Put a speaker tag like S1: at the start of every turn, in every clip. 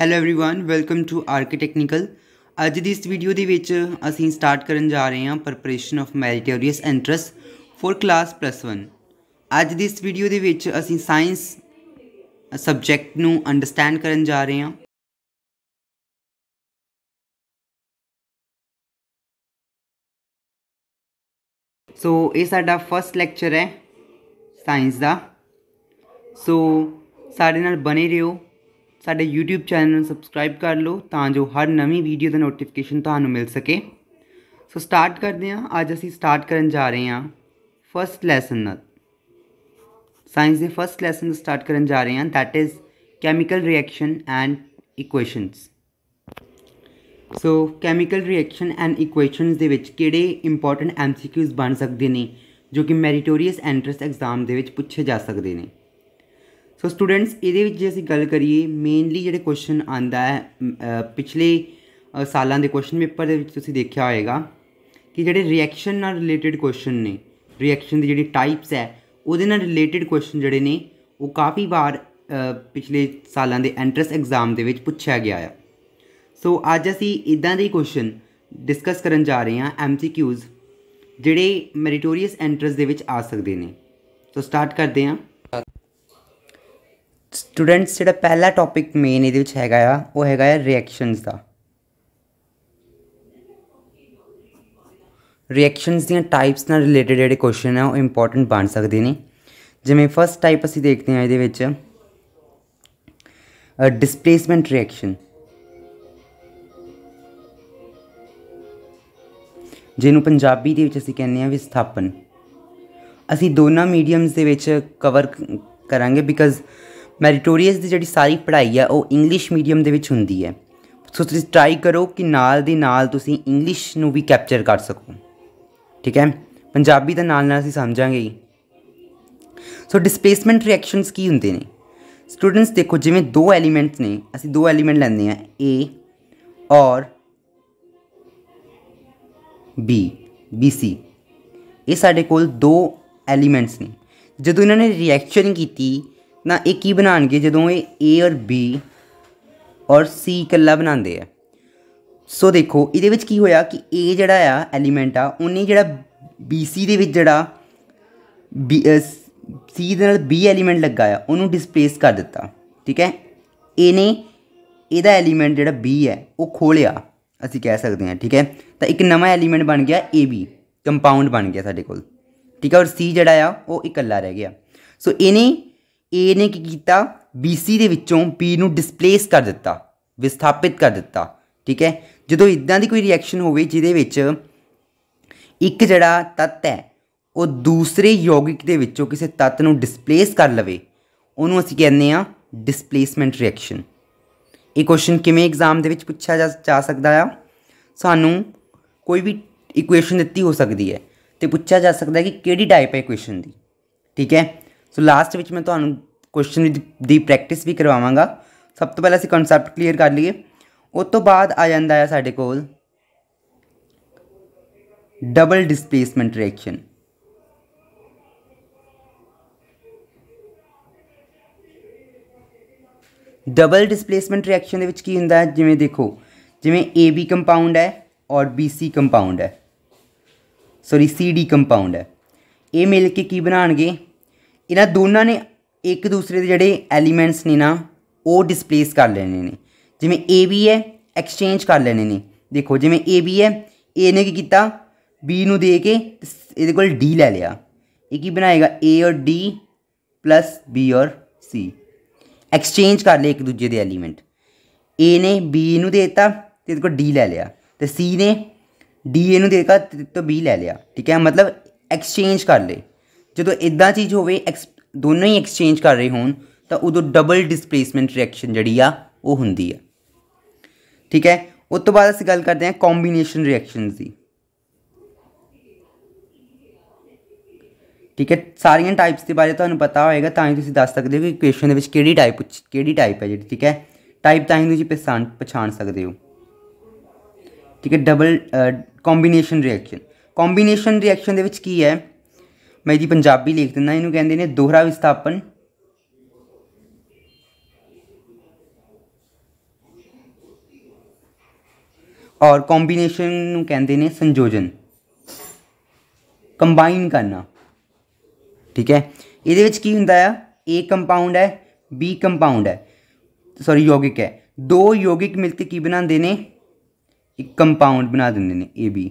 S1: hello everyone welcome to ਆਰਕੀਟੈਕਨਿਕਲ ਅੱਜ ਦੀ ਇਸ ਵੀਡੀਓ ਦੇ ਵਿੱਚ ਅਸੀਂ ਸਟਾਰਟ ਕਰਨ ਜਾ ਰਹੇ ਹਾਂ preparation of meritorious entrance for class plus 1 ਅੱਜ ਦੀ ਇਸ ਵੀਡੀਓ ਦੇ ਵਿੱਚ ਅਸੀਂ ਸਾਇੰਸ ਸਬਜੈਕਟ ਨੂੰ ਅੰਡਰਸਟੈਂਡ ਕਰਨ ਜਾ ਰਹੇ ਹਾਂ ਸੋ ਇਹ ਸਾਡਾ ਫਰਸਟ ਲੈਕਚਰ ਹੈ ਸਾਇੰਸ ਦਾ ਸੋ ਸਾਡੇ ਨਾਲ ਬਣੇ ਰਹੋ ਸਾਡੇ YouTube ਚੈਨਲ ਨੂੰ ਸਬਸਕ੍ਰਾਈਬ ਕਰ ਲਓ ਤਾਂ ਜੋ ਹਰ ਨਵੀਂ ਵੀਡੀਓ ਦਾ ਨੋਟੀਫਿਕੇਸ਼ਨ ਤੁਹਾਨੂੰ ਮਿਲ ਸਕੇ ਸੋ ਸਟਾਰਟ ਕਰਦੇ ਹਾਂ ਅੱਜ ਅਸੀਂ ਸਟਾਰਟ ਕਰਨ ਜਾ ਰਹੇ ਹਾਂ ਫਰਸਟ ਲੈਸਨ ਨਾਲ ਸਾਇੰਸ ਦੇ ਫਰਸਟ ਲੈਸਨ ਸਟਾਰਟ ਕਰਨ ਜਾ ਰਹੇ ਹਾਂ that is chemical reaction and equations so chemical reaction and equations ਦੇ ਵਿੱਚ ਕਿਹੜੇ ਇੰਪੋਰਟੈਂਟ ਐਮਸੀਕਿਊਜ਼ ਬਣ ਸਕਦੇ ਨੇ ਜੋ ਕਿ ਮੈਰੀਟੋਰੀਅਸ ਐਂਟਰੈਂਸ ਐਗਜ਼ਾਮ ਦੇ ਵਿੱਚ ਪੁੱਛੇ ਜਾ ਸਕਦੇ ਨੇ ਸੋ ਸਟੂਡੈਂਟਸ ਇਹਦੇ ਵਿੱਚ ਜੇ ਅਸੀਂ ਗੱਲ ਕਰੀਏ ਮੇਨਲੀ ਜਿਹੜੇ ਕੁਐਸਚਨ ਆਂਦਾ ਹੈ ਪਿਛਲੇ ਸਾਲਾਂ ਦੇ ਕੁਐਸਚਨ ਪੇਪਰ ਦੇ ਵਿੱਚ ਤੁਸੀਂ ਦੇਖਿਆ ਹੋਏਗਾ ਕਿ ਜਿਹੜੇ ਰਿਐਕਸ਼ਨ ਨਾਲ ਰਿਲੇਟਡ ਕੁਐਸਚਨ ਨੇ ਰਿਐਕਸ਼ਨ ਦੀ ਜਿਹੜੀ ਟਾਈਪਸ ਹੈ ਉਹਦੇ ਨਾਲ ਰਿਲੇਟਡ ਕੁਐਸਚਨ ਜਿਹੜੇ ਨੇ ਉਹ ਕਾਫੀ ਵਾਰ ਪਿਛਲੇ ਸਾਲਾਂ ਦੇ ਐਂਟਰੈਂਸ ਐਗਜ਼ਾਮ ਦੇ ਵਿੱਚ ਪੁੱਛਿਆ ਗਿਆ ਆ ਸੋ ਅੱਜ ਅਸੀਂ ਇਦਾਂ ਦੇ ਕੁਐਸਚਨ ਡਿਸਕਸ ਕਰਨ ਜਾ ਰਹੇ ਹਾਂ ਐਮਸੀਕਿਊਜ਼ ਜਿਹੜੇ ਮੈਰੀਟੋਰੀਅਸ ਐਂਟਰੈਂਸ ਦੇ ਵਿੱਚ ਆ ਸਕਦੇ ਨੇ ਸੋ ਸਟਾਰਟ ਕਰਦੇ ਹਾਂ ਸਟੂਡੈਂਟਸ ਜਿਹੜਾ ਪਹਿਲਾ ਟੌਪਿਕ ਮੇਨ ਇਹਦੇ ਵਿੱਚ ਹੈਗਾ ਆ ਉਹ ਹੈਗਾ ਆ ਰਿਐਕਸ਼ਨਸ ਦਾ ਰਿਐਕਸ਼ਨਸ ਦੀਆਂ ਟਾਈਪਸ ਨਾਲ ਰਿਲੇਟਡ ਜਿਹੜੇ ਕੁਐਸਚਨ ਆ ਉਹ ਇੰਪੋਰਟੈਂਟ ਬਣ ਸਕਦੇ ਨੇ ਜਿਵੇਂ ਫਰਸਟ ਟਾਈਪ ਅਸੀਂ ਦੇਖਦੇ ਆ ਇਹਦੇ ਵਿੱਚ ਡਿਸਪਲੇਸਮੈਂਟ ਰਿਐਕਸ਼ਨ ਜਿਹਨੂੰ ਪੰਜਾਬੀ ਦੇ ਵਿੱਚ ਅਸੀਂ ਕਹਿੰਦੇ ਆ ਵਿਸਥਾਪਨ ਅਸੀਂ ਦੋਨਾਂ ਮੀਡੀਅਮਸ ਦੇ ਵਿੱਚ ਕਵਰ ਕਰਾਂਗੇ ਬਿਕਾਜ਼ ਮੈਰੀਟੋਰੀਅਸ ਦੀ ਜਿਹੜੀ ਸਾਰੀ ਪੜ੍ਹਾਈ ਆ ਉਹ ਇੰਗਲਿਸ਼ ਮੀਡੀਅਮ ਦੇ ਵਿੱਚ ਹੁੰਦੀ ਹੈ ਸੋ ਤੁਸੀਂ ਟਰਾਈ ਕਰੋ ਕਿ ਨਾਲ ਦੀ ਨਾਲ ਤੁਸੀਂ ਇੰਗਲਿਸ਼ ਨੂੰ ਵੀ ਕੈਪਚਰ ਕਰ ਸਕੋ ਠੀਕ ਹੈ ਪੰਜਾਬੀ ਦਾ ਨਾਲ ਨਾਲ ਅਸੀਂ ਸਮਝਾਂਗੇ ਸੋ ਡਿਸਪਲੇਸਮੈਂਟ ਰਿਐਕਸ਼ਨਸ ਕੀ ਹੁੰਦੇ ਨੇ ਸਟੂਡੈਂਟਸ ਦੇਖੋ ਜਿਵੇਂ ਦੋ ਐਲੀਮੈਂਟਸ ਨੇ ਅਸੀਂ ਦੋ ਐਲੀਮੈਂਟ ਲੈਂਦੇ ਆ A ਔਰ B BC ਇਹ ਸਾਡੇ ਕੋਲ ਦੋ ਐਲੀਮੈਂਟਸ ਨੇ ਜਦੋਂ ਇਹਨਾਂ ਨੇ ਰਿਐਕਸ਼ਨ ਕੀਤੀ ਨਾ ਇਹ ਕੀ ਬਣਾਣਗੇ ਜਦੋਂ ਇਹ A ਔਰ B ਔਰ C ਇਕੱਲਾ ਬਣਾਉਂਦੇ ਆ ਸੋ ਦੇਖੋ ਇਹਦੇ ਵਿੱਚ ਕੀ ਹੋਇਆ ਕਿ A ਜਿਹੜਾ ਆ ਐਲੀਮੈਂਟ ਆ ਉਹਨੇ ਜਿਹੜਾ BC ਦੇ ਵਿੱਚ ਜਿਹੜਾ B C ਦੇ ਨਾਲ B ਐਲੀਮੈਂਟ ਲੱਗਾ ਆ ਉਹਨੂੰ ਡਿਸਪਲੇਸ ਕਰ ਦਿੱਤਾ ਠੀਕ ਹੈ ਇਹਨੇ ਇਹਦਾ ਐਲੀਮੈਂਟ ਜਿਹੜਾ B ਹੈ ਉਹ ਖੋਲਿਆ ਅਸੀਂ ਕਹਿ ਸਕਦੇ ਹਾਂ ਠੀਕ ਹੈ ਤਾਂ ਇੱਕ ਨਵਾਂ ਐਲੀਮੈਂਟ ਬਣ ਗਿਆ AB ਕੰਪਾਊਂਡ ਬਣ ਗਿਆ ਸਾਡੇ ਕੋਲ ਠੀਕ ਹੈ ਔਰ C ਜਿਹੜਾ ਆ ਉਹ ਇਕੱਲਾ ਰਹਿ ਗਿਆ ਸੋ ਇਹਨੇ ਏ ਨੇ ਕੀ ਕੀਤਾ BC ਦੇ ਵਿੱਚੋਂ P ਨੂੰ ਡਿਸਪਲੇਸ ਕਰ ਦਿੱਤਾ ਵਿਸਥਾਪਿਤ ਕਰ ਦਿੱਤਾ ਠੀਕ ਹੈ ਜਦੋਂ ਇਦਾਂ ਦੀ ਕੋਈ ਰਿਐਕਸ਼ਨ ਹੋਵੇ ਜਿਹਦੇ ਵਿੱਚ ਇੱਕ ਜਿਹੜਾ ਤੱਤ ਹੈ ਉਹ ਦੂਸਰੇ ਯੋਗਿਕ ਦੇ ਵਿੱਚੋਂ ਕਿਸੇ ਤੱਤ ਨੂੰ ਡਿਸਪਲੇਸ ਕਰ ਲਵੇ ਉਹਨੂੰ ਅਸੀਂ ਕਹਿੰਦੇ ਆ ਡਿਸਪਲੇਸਮੈਂਟ ਰਿਐਕਸ਼ਨ ਇਹ ਕੁਐਸਚਨ ਕਿਵੇਂ ਐਗਜ਼ਾਮ ਦੇ ਵਿੱਚ ਪੁੱਛਿਆ ਜਾ ਸਕਦਾ ਆ ਸਾਨੂੰ ਕੋਈ ਵੀ ਇਕੁਏਸ਼ਨ ਦਿੱਤੀ ਹੋ ਸਕਦੀ ਹੈ ਤੇ ਪੁੱਛਿਆ ਜਾ ਸਕਦਾ ਹੈ ਕਿ ਕਿਹੜੀ ਟਾਈਪ ਹੈ ਇਕੁਏਸ਼ਨ ਦੀ ਠੀਕ ਹੈ ਸੋ ਲਾਸਟ ਵਿੱਚ ਮੈਂ ਤੁਹਾਨੂੰ ਕੁਐਸਚਨ ਦੀ ਪ੍ਰੈਕਟਿਸ ਵੀ ਕਰਵਾਵਾਂਗਾ ਸਭ ਤੋਂ ਪਹਿਲਾਂ ਅਸੀਂ ਕਨਸੈਪਟ ਕਲੀਅਰ ਕਰ ਲਈਏ ਉਸ ਤੋਂ ਬਾਅਦ ਆ ਜਾਂਦਾ ਹੈ ਸਾਡੇ ਕੋਲ double displacement reaction double displacement reaction ਦੇ ਵਿੱਚ ਕੀ ਹੁੰਦਾ ਹੈ ਜਿਵੇਂ ਦੇਖੋ ਜਿਵੇਂ AB ਕੰਪਾਊਂਡ ਹੈ ਔਰ BC ਕੰਪਾਊਂਡ ਹੈ ਸੌਰੀ CD ਕੰਪਾਊਂਡ ਹੈ ਇਹ ਮਿਲ ਕੇ ਕੀ ਬਣਾਣਗੇ ਇਹਨਾਂ ਦੋਨਾਂ ਨੇ ਇੱਕ ਦੂਸਰੇ ਦੇ ਜਿਹੜੇ ਐਲੀਮੈਂਟਸ ਨੇ ਨਾ ਉਹ ਡਿਸਪਲੇਸ ਕਰ ਲੈਣੇ ਨੇ ਜਿਵੇਂ AB ਹੈ ਐਕਸਚੇਂਜ ਕਰ ਲੈਣੇ ਨੇ ਦੇਖੋ ਜਿਵੇਂ AB ਹੈ A ਨੇ ਕੀ ਕੀਤਾ B ਨੂੰ ਦੇ ਕੇ ਇਹਦੇ ਕੋਲ D ਲੈ ਲਿਆ ਇਹ ਕੀ ਬਣਾਏਗਾ A ਔਰ D ਪਲੱਸ B ਔਰ C ਐਕਸਚੇਂਜ ਕਰ ਲਏ ਇੱਕ ਦੂਜੇ ਦੇ ਐਲੀਮੈਂਟ A ਨੇ B ਨੂੰ ਦੇਤਾ ਤੇ ਇਹਦੇ ਕੋਲ D ਲੈ ਲਿਆ ਤੇ C ਨੇ D ਇਹਨੂੰ ਨੂੰ ਦੇਤਾ ਤੇ ਤੋਂ B ਲੈ ਲਿਆ ਠੀਕ ਹੈ ਮਤਲਬ ਐਕਸਚੇਂਜ ਕਰ ਲਏ ਜਦੋਂ ਇਦਾਂ ਚੀਜ਼ ਹੋਵੇ ਦੋਨੋਂ ਹੀ ਐਕਸਚੇਂਜ ਕਰ ਰਹੇ ਹੋਣ ਤਾਂ ਉਦੋਂ ਡਬਲ ਡਿਸਪਲੇਸਮੈਂਟ ਰਿਐਕਸ਼ਨ ਜਿਹੜੀ ਆ ਉਹ ਹੁੰਦੀ ਆ ਠੀਕ ਹੈ ਉਸ ਤੋਂ ਬਾਅਦ ਅਸੀਂ ਗੱਲ ਕਰਦੇ ਹਾਂ ਕੰਬੀਨੇਸ਼ਨ ਰਿਐਕਸ਼ਨਸ ਦੀ ਠੀਕ ਹੈ ਸਾਰੀਆਂ ਟਾਈਪਸ ਦੇ ਬਾਰੇ ਤੁਹਾਨੂੰ ਪਤਾ ਹੋਏਗਾ ਤਾਂ ਹੀ ਤੁਸੀਂ ਦੱਸ ਸਕਦੇ ਹੋ ਕਿ ਇਕੁਏਸ਼ਨ ਦੇ ਵਿੱਚ ਕਿਹੜੀ ਟਾਈਪ ਕਿਹੜੀ ਟਾਈਪ ਹੈ ਜਿਹੜੀ ਠੀਕ ਹੈ ਟਾਈਪ ਤਾਂ ਹੀ ਤੁਸੀਂ ਪਛਾਣ ਪਛਾਣ ਸਕਦੇ ਹੋ ਠੀਕ ਹੈ double combination reaction combination reaction ਦੇ ਵਿੱਚ ਕੀ ਹੈ ਮੈਂ ਇਹਦੀ ਪੰਜਾਬੀ ਲਿਖ ਦਿੰਦਾ ਇਹਨੂੰ ਕਹਿੰਦੇ ਨੇ ਦੋਹਰਾ ਵਿਸਥਾਪਨ ਔਰ ਕੰਬੀਨੇਸ਼ਨ ਨੂੰ ਕਹਿੰਦੇ ਨੇ ਸੰਯੋਜਨ ਕੰਬਾਈਨ ਕਰਨਾ ਠੀਕ ਹੈ ਇਹਦੇ ਵਿੱਚ ਕੀ ਹੁੰਦਾ ਆ A ਕੰਪਾਊਂਡ ਹੈ B ਕੰਪਾਊਂਡ ਹੈ ਸੌਰੀ ਯੋਗਿਕ ਹੈ ਦੋ ਯੋਗਿਕ ਮਿਲ ਕੇ ਕੀ ਬਣਾਉਂਦੇ ਨੇ ਇੱਕ ਕੰਪਾਊਂਡ ਬਣਾ ਦਿੰਦੇ ਨੇ AB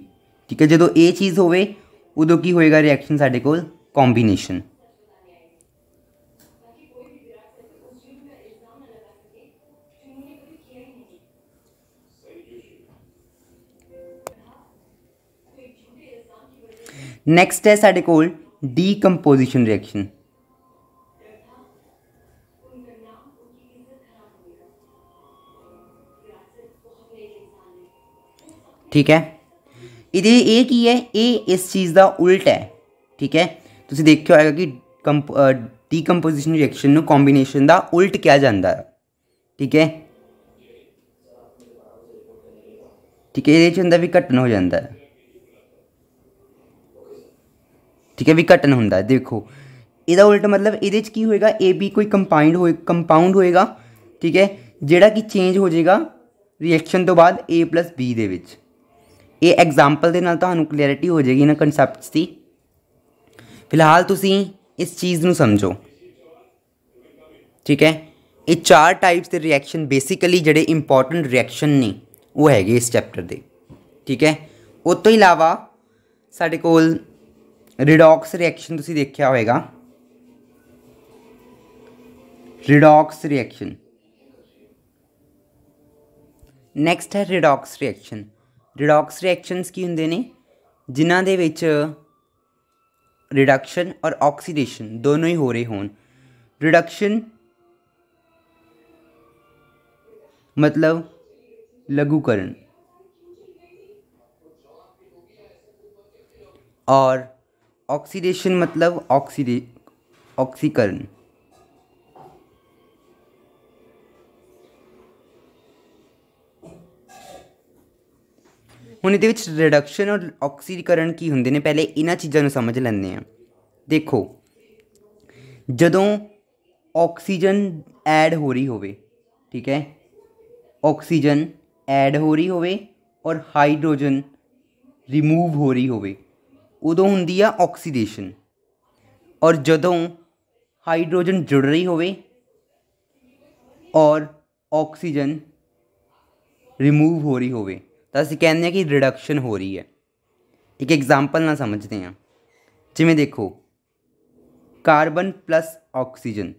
S1: ਠੀਕ ਹੈ ਜਦੋਂ ਇਹ ਚੀਜ਼ ਹੋਵੇ उदो की होएगा रिएक्शन साढ़े कोम्बीनेशन नैक्सट है साढ़े को डीकंपोजिशन रिएक्शन ठीक है ये ए की है ए इस चीज़ का उल्ट है ठीक है तुम देख के आएगा कि कंप डीकंपोजिशन रिएक्शन कॉम्बीनेशन का उल्ट क्या जाता है ठीक है ठीक है ये होंगे विघटन हो जाता है ठीक है विघटन होंगे देखो यदा उल्ट मतलब ये होएगा ए बी कोई कंपाइंड हो कंपाउंड होएगा ठीक है जोड़ा कि चेंज हो जाएगा रिएक्शन तो बाद ए प्लस बी दे ये एग्जाम्पल के नु कलैरिटी हो जाएगी इन्होंने कंसैप्ट की फिलहाल तुम इस चीज़ को समझो ठीक है ये चार टाइप्स के रिएक्शन बेसिकली जोड़े इंपोर्टेंट रिएक्शन ने वो है इस चैप्टर के ठीक है उस तो इलावा साढ़े को रिडोक्स रिएक्शन देखा होगा रिडोक्स रिएक्शन नैक्सट है रिडोक्स रिएक्शन ਰਿਡੌਕਸ ਰਿਐਕਸ਼ਨਸ ਕੀ ਹੁੰਦੇ ਨੇ ਜਿਨ੍ਹਾਂ ਦੇ ਵਿੱਚ ਰਿਡਕਸ਼ਨ ਔਰ ਆਕਸੀਡੇਸ਼ਨ ਦੋਨੋਂ ਹੀ ਹੋ ਰਹੇ ਹੋਣ ਰਿਡਕਸ਼ਨ ਮਤਲਬ ਲਘੂਕਰਨ ਔਰ ਆਕਸੀਡੇਸ਼ਨ ਮਤਲਬ ਆਕਸੀਡੇ ਆਕਸੀਕਰਨ ਹੁਣ ਇਹਦੇ ਵਿੱਚ ਰਿਡਕਸ਼ਨ ਔਰ ਆਕਸੀਕਰਨ ਕੀ ਹੁੰਦੇ ਨੇ ਪਹਿਲੇ ਇਹਨਾਂ ਚੀਜ਼ਾਂ ਨੂੰ ਸਮਝ ਲੈਂਦੇ ਆ ਦੇਖੋ ਜਦੋਂ ਆਕਸੀਜਨ ਐਡ ਹੋ ਰਹੀ ਹੋਵੇ ਠੀਕ ਹੈ ਆਕਸੀਜਨ ਐਡ ਹੋ ਰਹੀ ਹੋਵੇ ਔਰ ਹਾਈਡਰੋਜਨ ਰਿਮੂਵ ਹੋ ਰਹੀ ਹੋਵੇ ਉਦੋਂ ਹੁੰਦੀ ਆ ਆਕਸੀਡੇਸ਼ਨ ਔਰ ਜਦੋਂ ਹਾਈਡਰੋਜਨ ਜੁੜ ਰਹੀ ਹੋਵੇ ਔਰ ਆਕਸੀਜਨ ਰਿਮੂਵ ਹੋ ਰਹੀ ਹੋਵੇ तो असं कहने कि रिडक्शन हो रही है एक एग्जाम्पल ना समझते हैं जिमें देखो कार्बन प्लस ऑक्सीजन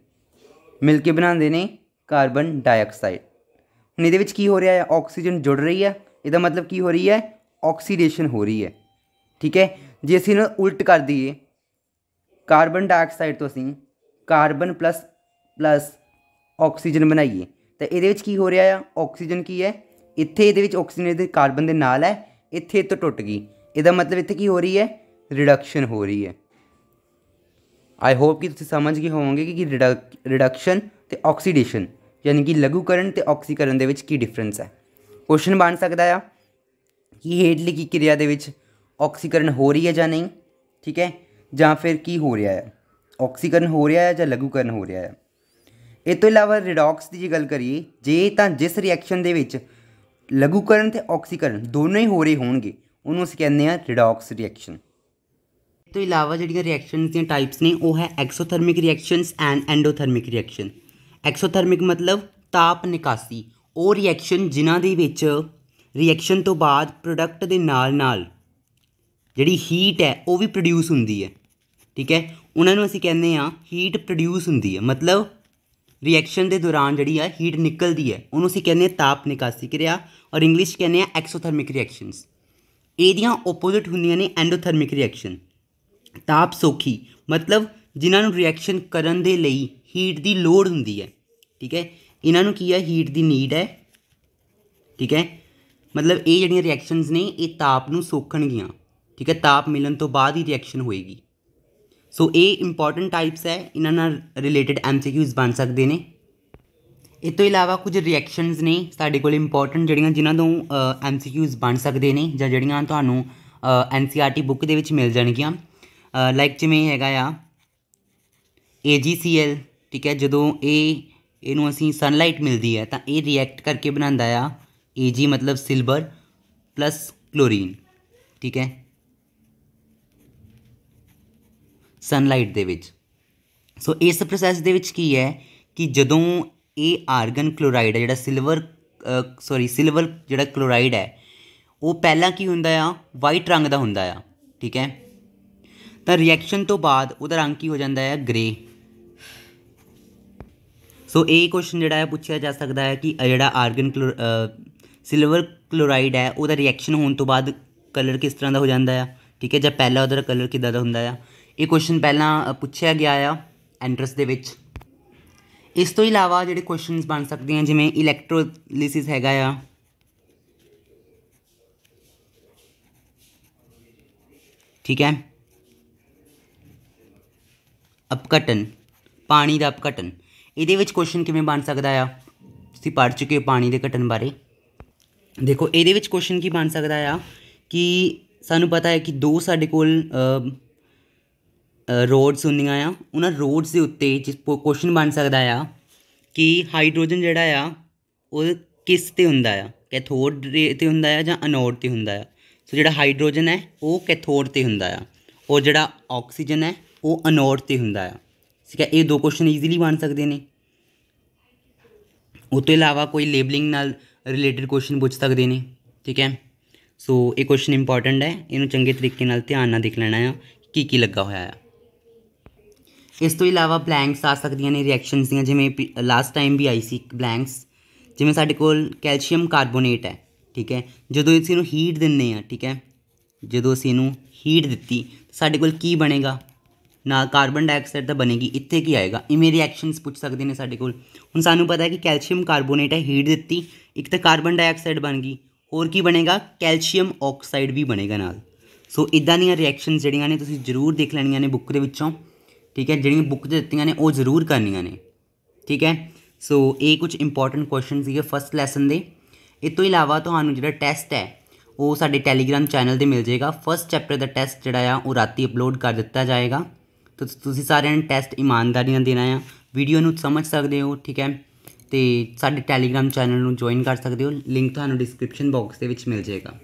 S1: मिल के बनाते हैं कार्बन डाइऑक्साइड हम ये की हो रहा है ऑक्सीजन जुड़ रही है यद मतलब की हो रही है ऑक्सीडेशन हो रही है ठीक है जे असी उल्ट कर दीए कार्बन डाइऑक्साइड तो असी कार्बन प्लस प्लस ऑक्सीजन बनाईए तो ये की हो रहा है ऑक्सीजन की है ਇੱਥੇ ਇਹਦੇ ਵਿੱਚ ਆਕਸੀਜਨ ਦੇ ਕਾਰਬਨ ਦੇ ਨਾਲ ਹੈ ਇੱਥੇ ਇਹ ਤੋਂ ਟੁੱਟ ਗਈ ਇਹਦਾ ਮਤਲਬ ਇੱਥੇ ਕੀ ਹੋ ਰਹੀ ਹੈ ਰਿਡਕਸ਼ਨ ਹੋ ਰਹੀ ਹੈ ਆਈ ਹੋਪ ਕਿ ਤੁਸੀਂ ਸਮਝ ਗਏ ਹੋਵੋਗੇ ਕਿ ਰਿਡਕਸ਼ਨ ਤੇ ਆਕਸੀਡੇਸ਼ਨ ਯਾਨੀ ਕਿ ਲਘੂਕਰਨ ਤੇ ਆਕਸੀਕਰਨ ਦੇ ਵਿੱਚ ਕੀ ਡਿਫਰੈਂਸ ਹੈ ਕੁਐਸਚਨ ਬਣ ਸਕਦਾ ਆ ਕਿ ਹੇਠ ਲਿਖੀ ਕਿਰਿਆ ਦੇ ਵਿੱਚ ਆਕਸੀਕਰਨ ਹੋ ਰਹੀ ਹੈ ਜਾਂ ਨਹੀਂ ਠੀਕ ਹੈ ਜਾਂ ਫਿਰ ਕੀ ਹੋ ਰਿਹਾ ਹੈ ਆਕਸੀਕਰਨ ਹੋ ਰਿਹਾ ਹੈ ਜਾਂ ਲਘੂਕਰਨ ਹੋ ਰਿਹਾ ਹੈ ਇਹ ਤੋਂ ਇਲਾਵਾ ਰਿਡੌਕਸ ਦੀ ਜੇ ਗੱਲ ਕਰੀਏ ਜੇ ਤਾਂ ਜਿਸ ਰਿਐਕਸ਼ਨ ਦੇ ਵਿੱਚ ਲਘੂਕਰਨ ਤੇ ਆਕਸੀਕਰਨ ਦੋਨੋਂ ਹੀ ਹੋ ਰਹੇ ਹੋਣਗੇ ਉਹਨੂੰ ਅਸੀਂ ਕਹਿੰਦੇ ਆ ਰਿਡੌਕਸ ਰਿਐਕਸ਼ਨ ਤੋਂ ਇਲਾਵਾ ਜਿਹੜੀਆਂ ਰਿਐਕਸ਼ਨਸ ਦੀਆਂ ਟਾਈਪਸ ਨੇ ਉਹ ਹੈ exothermic reactions and endothermic reaction exothermic ਮਤਲਬ ਤਾਪ ਨਿਕਾਸੀ ਉਹ ਰਿਐਕਸ਼ਨ ਜਿਨ੍ਹਾਂ ਦੇ ਵਿੱਚ ਰਿਐਕਸ਼ਨ ਤੋਂ ਬਾਅਦ ਪ੍ਰੋਡਕਟ ਦੇ ਨਾਲ-ਨਾਲ ਜਿਹੜੀ ਹੀਟ ਹੈ ਉਹ ਵੀ ਪ੍ਰੋਡਿਊਸ ਹੁੰਦੀ ਹੈ ਠੀਕ ਹੈ ਉਹਨਾਂ ਨੂੰ ਅਸੀਂ ਕਹਿੰਦੇ ਆ ਹੀਟ ਪ੍ਰੋਡਿਊਸ ਹੁੰਦੀ ਹੈ ਮਤਲਬ ਰਿਐਕਸ਼ਨ ਦੇ ਦੌਰਾਨ ਜਿਹੜੀ ਆ ਹੀਟ ਨਿਕਲਦੀ ਹੈ ਉਹਨੂੰ ਅਸੀਂ ਕਹਿੰਦੇ ਆ ਤਾਪ ਨਿਕਾਸੀ ਕਿਰਿਆ ਔਰ ਇੰਗਲਿਸ਼ ਕਹਿੰਦੇ ਆ ਐਕਸੋਥਰਮਿਕ ਰਿਐਕਸ਼ਨਸ ਇਹਦੀਆਂ ਆਪੋਜ਼ਿਟ ਹੁੰਦੀਆਂ ਨੇ ਐਂਡੋਥਰਮਿਕ ਰਿਐਕਸ਼ਨ ਤਾਪ ਸੋਖੀ ਮਤਲਬ ਜਿਨ੍ਹਾਂ ਨੂੰ ਰਿਐਕਸ਼ਨ ਕਰਨ ਦੇ ਲਈ ਹੀਟ ਦੀ ਲੋੜ ਹੁੰਦੀ ਹੈ ਠੀਕ ਹੈ ਇਹਨਾਂ ਨੂੰ ਕੀ ਹੈ ਹੀਟ ਦੀ ਨੀਡ ਹੈ ਠੀਕ ਹੈ ਮਤਲਬ ਇਹ ਜਿਹੜੀਆਂ ਰਿਐਕਸ਼ਨਸ ਨੇ ਇਹ ਤਾਪ ਨੂੰ ਸੋਖਣਗੀਆਂ ਠੀਕ ਹੈ ਤਾਪ ਮਿਲਣ ਤੋਂ ਬਾਅਦ ਹੀ ਰਿਐਕਸ਼ਨ ਹੋਏਗੀ ਸੋ ਇਹ ਇੰਪੋਰਟੈਂਟ ਟਾਈਪਸ ਹੈ ਇਹਨਾਂ ਨਾਲ ਰਿਲੇਟਡ ਐਮਸੀਕਿਊਜ਼ ਬਣ ਸਕਦੇ ਨੇ ਇਸ ਤੋਂ ਇਲਾਵਾ ਕੁਝ ਰਿਐਕਸ਼ਨਸ ਨੇ ਸਾਡੇ ਕੋਲ ਇੰਪੋਰਟੈਂਟ ਜਿਹੜੀਆਂ ਜਿਨ੍ਹਾਂ ਤੋਂ ਐਮਸੀਕਿਊਜ਼ ਬਣ ਸਕਦੇ ਨੇ ਜਾਂ ਜਿਹੜੀਆਂ ਤੁਹਾਨੂੰ ਐਨਸੀਆਰਟੀ ਬੁੱਕ ਦੇ ਵਿੱਚ ਮਿਲ ਜਾਣਗੀਆਂ ਲਾਈਕ ਜਿਵੇਂ ਹੈਗਾ ਆ AgCl ਠੀਕ ਹੈ ਜਦੋਂ ਇਹ ਇਹਨੂੰ ਅਸੀਂ ਸਨਲਾਈਟ ਮਿਲਦੀ ਹੈ ਤਾਂ ਇਹ ਰਿਐਕਟ ਕਰਕੇ ਬਣਾਉਂਦਾ ਆ Ag ਮਤਲਬ ਸਿਲਵਰ ਪਲੱਸ ਕਲੋਰੀਨ ਠੀਕ ਹੈ ਸਨਲਾਈਟ ਦੇ ਵਿੱਚ ਸੋ ਇਸ ਪ੍ਰੋਸੈਸ ਦੇ ਵਿੱਚ ਕੀ ਹੈ ਕਿ ਜਦੋਂ ਇਹ ਆਰਗਨ ਕਲੋਰਾਈਡ ਹੈ ਜਿਹੜਾ ਸਿਲਵਰ ਸੌਰੀ ਸਿਲਵਰ ਜਿਹੜਾ ਕਲੋਰਾਈਡ ਹੈ ਉਹ ਪਹਿਲਾਂ ਕੀ ਹੁੰਦਾ ਆ ਵਾਈਟ ਰੰਗ ਦਾ ਹੁੰਦਾ ਆ ਠੀਕ ਹੈ ਤਾਂ ਰਿਐਕਸ਼ਨ ਤੋਂ ਬਾਅਦ ਉਹਦਾ ਰੰਗ ਕੀ ਹੋ ਜਾਂਦਾ ਹੈ ਗ੍ਰੇ ਸੋ ਇਹ ਕੁਐਸਚਨ ਜਿਹੜਾ ਹੈ ਪੁੱਛਿਆ ਜਾ ਸਕਦਾ ਹੈ ਕਿ ਜਿਹੜਾ ਆਰਗਨ ਸਿਲਵਰ ਕਲੋਰਾਈਡ ਹੈ ਉਹਦਾ ਰਿਐਕਸ਼ਨ ਹੋਣ ਤੋਂ ਬਾਅਦ ਕਲਰ ਕਿਸ ਤਰ੍ਹਾਂ ਦਾ ਹੋ ਜਾਂਦਾ ਆ ਠੀਕ ਹੈ ਜਾਂ ਪਹਿਲਾਂ ਉਹਦਾ ਕਲਰ ਕਿਦਾਂ ਦਾ ਹੁੰਦਾ ਆ ਇਹ ਕੁਐਸਚਨ ਪਹਿਲਾਂ ਪੁੱਛਿਆ ਗਿਆ ਆ ਐਂਟਰਸ ਦੇ ਵਿੱਚ ਇਸ ਤੋਂ ਇਲਾਵਾ ਜਿਹੜੇ ਕੁਐਸਚਨਸ ਬਣ ਸਕਦੇ ਆ ਜਿਵੇਂ ਇਲੈਕਟ੍ਰੋਲਿਸਿਸ ਹੈਗਾ ਆ ਠੀਕ ਹੈ ਅਪਕਟਨ ਪਾਣੀ ਦਾ ਅਪਕਟਨ ਇਹਦੇ ਵਿੱਚ ਕੁਐਸਚਨ ਕਿਵੇਂ ਬਣ ਸਕਦਾ ਆ ਤੁਸੀਂ ਪੜ ਚੁੱਕੇ ਹੋ ਪਾਣੀ ਦੇ ਘਟਨ ਬਾਰੇ ਦੇਖੋ ਇਹਦੇ ਵਿੱਚ ਕੁਐਸਚਨ ਕੀ ਬਣ ਸਕਦਾ ਆ ਕਿ ਸਾਨੂੰ ਪਤਾ ਹੈ ਕਿ ਦੋ ਸਾਡੇ ਕੋਲ ਰੋਡਸ ਹੁੰਦੀਆਂ ਆ ਉਹਨਾਂ ਰੋਡਸ ਦੇ ਉੱਤੇ ਜਿਸ ਕੁਐਸਚਨ ਬਣ ਸਕਦਾ ਆ ਕਿ ਹਾਈਡਰੋਜਨ ਜਿਹੜਾ ਆ ਉਹ ਕਿਸ ਤੇ ਹੁੰਦਾ ਆ ਕੈਥੋਡ ਤੇ ਹੁੰਦਾ ਆ ਜਾਂ ਐਨੋਡ ਤੇ ਹੁੰਦਾ ਆ ਸੋ ਜਿਹੜਾ ਹਾਈਡਰੋਜਨ ਹੈ ਉਹ ਕੈਥੋਡ ਤੇ ਹੁੰਦਾ ਆ ਉਹ ਜਿਹੜਾ ਆਕਸੀਜਨ ਹੈ ਉਹ ਐਨੋਡ ਤੇ ਹੁੰਦਾ ਆ ਠੀਕ ਹੈ ਇਹ ਦੋ ਕੁਐਸਚਨ ਈਜ਼ੀਲੀ ਬਣ ਸਕਦੇ ਨੇ ਉਸ ਤੋਂ ਇਲਾਵਾ ਕੋਈ ਲੇਬਲਿੰਗ ਨਾਲ ਰਿਲੇਟਡ ਕੁਐਸਚਨ ਪੁੱਛ ਸਕਦੇ ਨੇ ਠੀਕ ਹੈ ਸੋ ਇਹ ਕੁਐਸਚਨ ਇੰਪੋਰਟੈਂਟ ਹੈ ਇਹਨੂੰ ਚੰਗੇ ਤਰੀਕੇ ਨਾਲ ਧਿਆਨ ਨਾਲ ਦੇਖ ਲੈਣਾ ਆ ਕੀ ਕੀ ਲੱਗਾ ਹੋਇਆ ਆ ਇਸ ਤੋਂ ਇਲਾਵਾ ਬਲੈਂਕਸ ਆ ਸਕਦੀਆਂ ਨੇ ਰਿਐਕਸ਼ਨਸ ਦੀਆਂ ਜਿਵੇਂ ਲਾਸਟ ਟਾਈਮ ਵੀ ਆਈ ਸੀ ਬਲੈਂਕਸ ਜਿਵੇਂ ਸਾਡੇ ਕੋਲ ਕੈਲਸ਼ੀਅਮ ਕਾਰਬੋਨੇਟ ਹੈ ਠੀਕ ਹੈ ਜਦੋਂ ਇਸ ਨੂੰ ਹੀਟ ਦਿੰਨੇ ਆ ਠੀਕ ਹੈ ਜਦੋਂ ਅਸੀਂ ਇਹਨੂੰ ਹੀਟ ਦਿੱਤੀ ਸਾਡੇ ਕੋਲ ਕੀ ਬਣੇਗਾ ਨਾ ਕਾਰਬਨ ਡਾਈਆਕਸਾਈਡ ਤਾਂ ਬਣੇਗੀ ਇੱਥੇ ਕੀ ਆਏਗਾ ਇਵੇਂ ਰਿਐਕਸ਼ਨਸ ਪੁੱਛ ਸਕਦੇ ਨੇ ਸਾਡੇ ਕੋਲ ਹੁਣ ਸਾਨੂੰ ਪਤਾ ਹੈ ਕਿ ਕੈਲਸ਼ੀਅਮ ਕਾਰਬੋਨੇਟ ਹੈ ਹੀਟ ਦਿੱਤੀ ਇੱਕ ਤਾਂ ਕਾਰਬਨ ਡਾਈਆਕਸਾਈਡ ਬਣ ਗਈ ਹੋਰ ਕੀ ਬਣੇਗਾ ਕੈਲਸ਼ੀਅਮ ਆਕਸਾਈਡ ਵੀ ਬਣੇਗਾ ਨਾਲ ਸੋ ਇਦਾਂ ਦੀਆਂ ਰਿਐਕਸ਼ਨਸ ਜਿਹੜੀਆਂ ਨੇ ਤੁਸੀਂ ਜ਼ਰੂਰ ਦੇਖ ਲੈਣੀਆਂ ਨੇ ਬੁੱਕ ਦੇ ਵਿੱਚੋਂ ਠੀਕ ਹੈ ਜਿਹੜੀਆਂ ਬੁੱਕ ਤੇ ਦਿੱਤੀਆਂ ਨੇ ਉਹ ਜ਼ਰੂਰ ਕਰਨੀਆਂ ਨੇ ਠੀਕ ਹੈ ਸੋ ਇਹ ਕੁਝ ਇੰਪੋਰਟੈਂਟ ਕੁਐਸਚਨ ਸੀਗੇ ਫਸਟ ਲੈਸਨ ਦੇ ਇਸ ਤੋਂ ਇਲਾਵਾ ਤੁਹਾਨੂੰ ਜਿਹੜਾ ਟੈਸਟ ਹੈ ਉਹ ਸਾਡੇ ਟੈਲੀਗ੍ਰam ਚੈਨਲ ਤੇ ਮਿਲ ਜਾਏਗਾ ਫਸਟ ਚੈਪਟਰ ਦਾ ਟੈਸਟ ਜਿਹੜਾ ਆ ਉਹ ਰਾਤੀ ਅਪਲੋਡ ਕਰ ਦਿੱਤਾ ਜਾਏਗਾ ਤਾਂ ਤੁਸੀਂ ਸਾਰਿਆਂ ਨੇ ਟੈਸਟ ਇਮਾਨਦਾਰੀ ਨਾਲ ਦੇਣਾ ਆ ਵੀਡੀਓ ਨੂੰ ਸਮਝ ਸਕਦੇ ਹੋ ਠੀਕ ਹੈ ਤੇ ਸਾਡੇ ਟੈਲੀਗ੍ਰam ਚੈਨਲ ਨੂੰ ਜੁਆਇਨ ਕਰ ਸਕਦੇ ਹੋ ਲਿੰਕ ਤੁਹਾਨੂੰ ਡਿਸਕ੍ਰਿਪਸ਼ਨ ਬਾਕਸ ਦੇ ਵਿੱਚ ਮਿਲ ਜਾਏਗਾ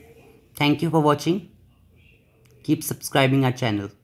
S1: thank you for watching keep subscribing our channel